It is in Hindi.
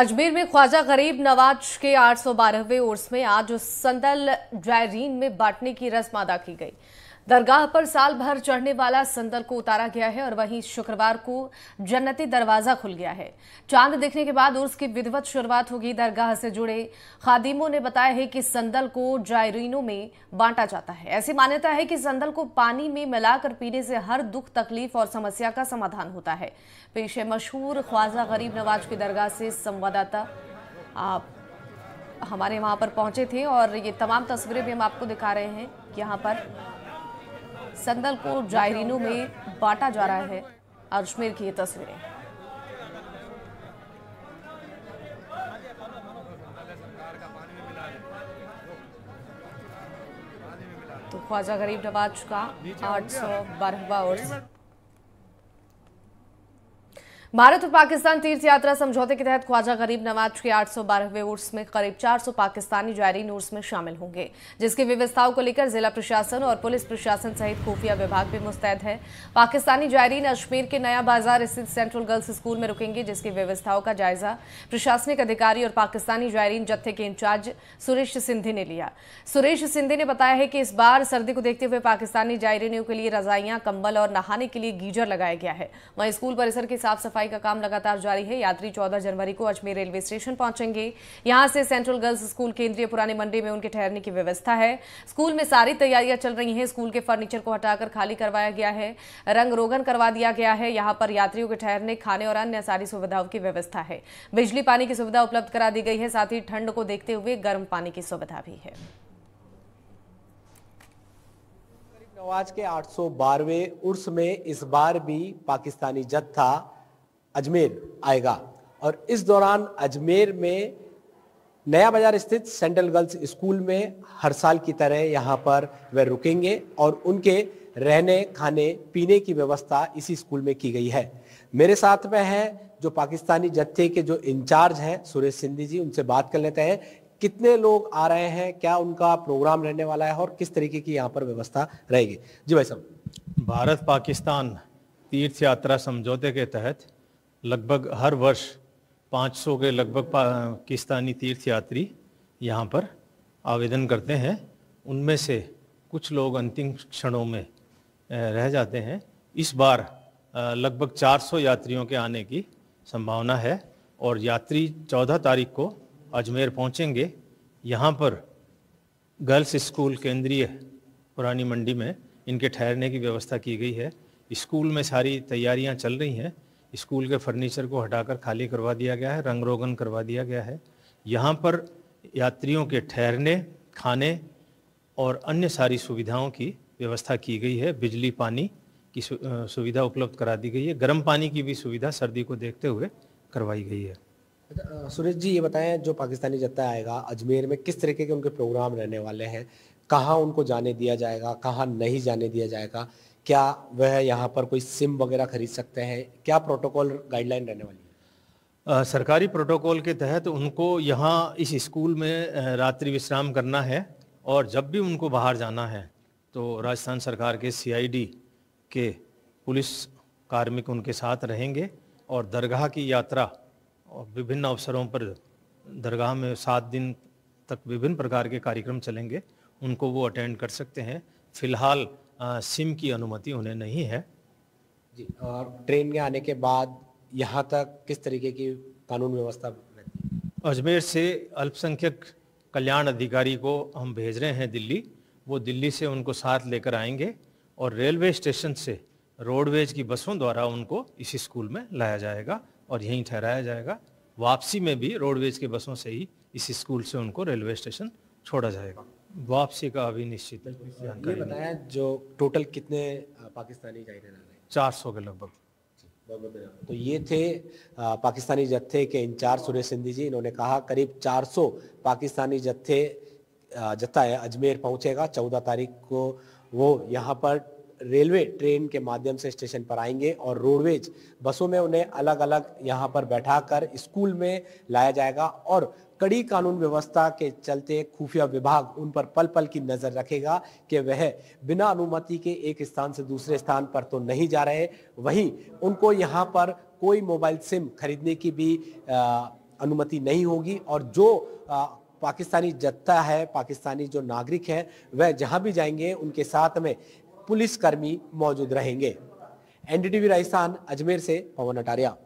अजमेर में ख्वाजा गरीब नवाज के 812वें उर्स में आज संदल जायरीन में बांटने की रस्म अदा की गई दरगाह पर साल भर चढ़ने वाला संदल को उतारा गया है और वहीं शुक्रवार को जन्नती दरवाजा खुल गया है चांद देखने के बाद उर्स की विधिवत शुरुआत होगी दरगाह से जुड़े खादिमों ने बताया है कि संदल को जायरीनों में बांटा जाता है ऐसी मान्यता है कि संदल को पानी में मिलाकर पीने से हर दुख तकलीफ और समस्या का समाधान होता है पेश है मशहूर ख्वाजा गरीब नवाज की दरगाह से संवाददाता आप हमारे वहाँ पर पहुँचे थे और ये तमाम तस्वीरें भी हम आपको दिखा रहे हैं यहाँ पर संदल को जायरीनों में बांटा जा रहा है अजमेर की ये तस्वीरें तो ख्वाजा गरीब नवाज का आठ सौ बारहवा भारत और पाकिस्तान तीर्थ यात्रा समझौते के तहत ख्वाजा गरीब नवाज के आठ सौ बारहवें उर्स में करीब 400 पाकिस्तानी जायरीन उर्स में शामिल होंगे जिसकी व्यवस्थाओं को लेकर जिला प्रशासन और पुलिस प्रशासन सहित खुफिया विभाग भी मुस्तैद है पाकिस्तानी जायरीन अजमेर के नया बाजार स्थित सेंट्रल गर्ल्स स्कूल में रुकेंगे जिसकी व्यवस्थाओं का जायजा प्रशासनिक अधिकारी और पाकिस्तानी जायरीन जत्थे के इंचार्ज सुरेश सिंधी ने लिया सुरेश सिंधी ने बताया है कि इस बार सर्दी को देखते हुए पाकिस्तानी जायरीनियों के लिए रजाइयां कंबल और नहाने के लिए गीजर लगाया गया है वहीं स्कूल परिसर की साफ सफाई सफाई का काम लगातार जारी है यात्री 14 जनवरी को अजमेर रेलवे स्टेशन पहुंचेंगे यहां से सेंट्रल गर्ल्स स्कूल केंद्रीय पुराने मंडी में उनके ठहरने की व्यवस्था है स्कूल में सारी तैयारियां चल रही हैं स्कूल के फर्नीचर को हटाकर खाली करवाया गया है रंग रोगन करवा दिया गया है यहां पर यात्रियों के ठहरने खाने और अन्य सारी सुविधाओं की व्यवस्था है बिजली पानी की सुविधा उपलब्ध करा दी गई है साथ ही ठंड को देखते हुए गर्म पानी की सुविधा भी है नवाज के 812वें उर्स में इस बार भी पाकिस्तानी जत्था अजमेर आएगा और इस दौरान अजमेर में नया बाजार स्थित सेंट्रल गर्ल्स स्कूल में हर साल की तरह यहाँ पर वे रुकेंगे और उनके रहने खाने पीने की व्यवस्था इसी स्कूल में की गई है मेरे साथ में है जो पाकिस्तानी जत्थे के जो इंचार्ज हैं सुरेश सिंधी जी उनसे बात कर लेते हैं कितने लोग आ रहे हैं क्या उनका प्रोग्राम रहने वाला है और किस तरीके की यहाँ पर व्यवस्था रहेगी जी भाई साहब भारत पाकिस्तान तीर्थ यात्रा समझौते के तहत लगभग हर वर्ष 500 के लगभग किस्तानी तीर्थ यात्री यहाँ पर आवेदन करते हैं उनमें से कुछ लोग अंतिम क्षणों में रह जाते हैं इस बार लगभग 400 यात्रियों के आने की संभावना है और यात्री 14 तारीख को अजमेर पहुँचेंगे यहाँ पर गर्ल्स स्कूल केंद्रीय पुरानी मंडी में इनके ठहरने की व्यवस्था की गई है स्कूल में सारी तैयारियाँ चल रही हैं स्कूल के फर्नीचर को हटाकर खाली करवा दिया गया है रंग रोगन करवा दिया गया है यहाँ पर यात्रियों के ठहरने खाने और अन्य सारी सुविधाओं की व्यवस्था की गई है बिजली पानी की सुविधा उपलब्ध करा दी गई है गर्म पानी की भी सुविधा सर्दी को देखते हुए करवाई गई है अच्छा, सुरेश जी ये बताएं जो पाकिस्तानी जत्था आएगा अजमेर में किस तरीके के उनके प्रोग्राम रहने वाले हैं कहाँ उनको जाने दिया जाएगा कहाँ नहीं जाने दिया जाएगा क्या वह यहाँ पर कोई सिम वगैरह खरीद सकते हैं क्या प्रोटोकॉल गाइडलाइन रहने वाली है सरकारी प्रोटोकॉल के तहत उनको यहाँ इस स्कूल में रात्रि विश्राम करना है और जब भी उनको बाहर जाना है तो राजस्थान सरकार के सीआईडी के पुलिस कार्मिक उनके साथ रहेंगे और दरगाह की यात्रा और विभिन्न अवसरों पर दरगाह में सात दिन तक विभिन्न प्रकार के कार्यक्रम चलेंगे उनको वो अटेंड कर सकते हैं फिलहाल सिम की अनुमति उन्हें नहीं है जी और ट्रेन में आने के बाद यहाँ तक किस तरीके की कानून व्यवस्था अजमेर से अल्पसंख्यक कल्याण अधिकारी को हम भेज रहे हैं दिल्ली वो दिल्ली से उनको साथ लेकर आएंगे और रेलवे स्टेशन से रोडवेज की बसों द्वारा उनको इसी स्कूल में लाया जाएगा और यहीं ठहराया जाएगा वापसी में भी रोडवेज के बसों से ही इसी स्कूल से उनको रेलवे स्टेशन छोड़ा जाएगा वापसी का अभी निश्चित ये बताया जो टोटल कितने पाकिस्तानी जाहिर रहे चार सौ के लगभग तो ये थे पाकिस्तानी जत्थे के इंचार्ज सुरेश सिंधी जी इन्होंने कहा करीब 400 पाकिस्तानी जत्थे जत्था है अजमेर पहुंचेगा 14 तारीख को वो यहाँ पर रेलवे ट्रेन के माध्यम से स्टेशन पर आएंगे और रोडवेज बसों में उन्हें अलग अलग यहाँ पर बैठाकर स्कूल में लाया जाएगा और कड़ी कानून व्यवस्था के चलते खुफिया विभाग उन पर पल पल की नज़र रखेगा कि वह बिना अनुमति के एक स्थान से दूसरे स्थान पर तो नहीं जा रहे वहीं उनको यहाँ पर कोई मोबाइल सिम खरीदने की भी अनुमति नहीं होगी और जो पाकिस्तानी जनता है पाकिस्तानी जो नागरिक है वह जहां भी जाएंगे उनके साथ में पुलिसकर्मी मौजूद रहेंगे एनडीटीवी राजस्थान अजमेर से पवन अटारिया